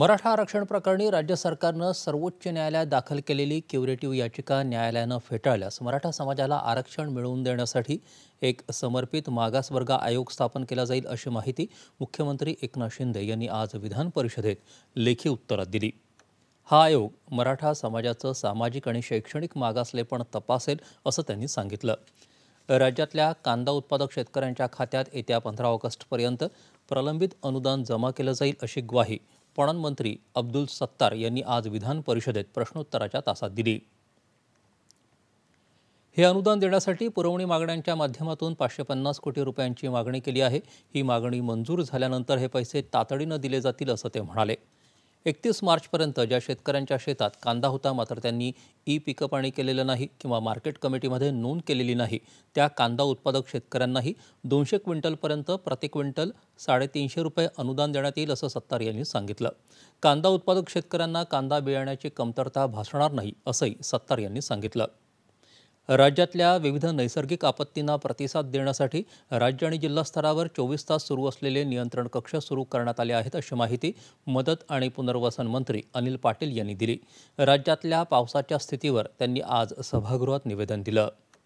मराठा आरक्षण प्रकरणी राज्य सरकारनं सर्वोच्च न्यायालयात दाखल केलेली क्युरेटिव्ह याचिका न्यायालयानं फेटाळल्यास मराठा समाजाला आरक्षण मिळवून देण्यासाठी एक समर्पित मागासवर्ग आयोग स्थापन केला जाईल अशी माहिती मुख्यमंत्री एकनाथ शिंदे यांनी आज विधान परिषदेत लेखी उत्तरात दिली हा आयोग मराठा समाजाचं सामाजिक आणि शैक्षणिक मागासलेपण तपासेल असं त्यांनी सांगितलं राज्यातल्या कांदा उत्पादक शेतकऱ्यांच्या खात्यात येत्या पंधरा ऑगस्टपर्यंत प्रलंबित अनुदान जमा केलं जाईल अशी ग्वाही पणन मंत्री अब्दुल सत्तार यांनी आज विधान परिषदेत प्रश्नोत्तराच्या तासात दिली हे अनुदान देण्यासाठी पुरवणी मागण्यांच्या माध्यमातून पाचशे पन्नास कोटी रुपयांची मागणी केली आहे ही मागणी मंजूर झाल्यानंतर हे पैसे तातडीनं दिले जातील असं ते म्हणाले एकतीस मार्चपर्यंत ज्या शेतकऱ्यांच्या शेतात कांदा होता मात्र त्यांनी ई पिकं पाणी केलेलं नाही किंवा मार्केट कमिटीमध्ये नोंद केलेली नाही त्या कांदा उत्पादक शेतकऱ्यांनाही दोनशे क्विंटलपर्यंत प्रति क्विंटल साडेतीनशे रुपये अनुदान देण्यात येईल असं सत्तार यांनी सांगितलं कांदा उत्पादक शेतकऱ्यांना कांदा बियाण्याची कमतरता भासणार नाही असंही सत्तार यांनी सांगितलं राज्यातल्या विविध नैसर्गिक आपत्तींना प्रतिसाद देण्यासाठी राज्य आणि जिल्हा स्तरावर चोवीस तास सुरू असलेले नियंत्रण कक्ष सुरू करण्यात आले आहेत अशी माहिती मदत आणि पुनर्वसन मंत्री अनिल पाटील यांनी दिली राज्यातल्या पावसाच्या स्थितीवर त्यांनी आज सभागृहात निवेदन दिलं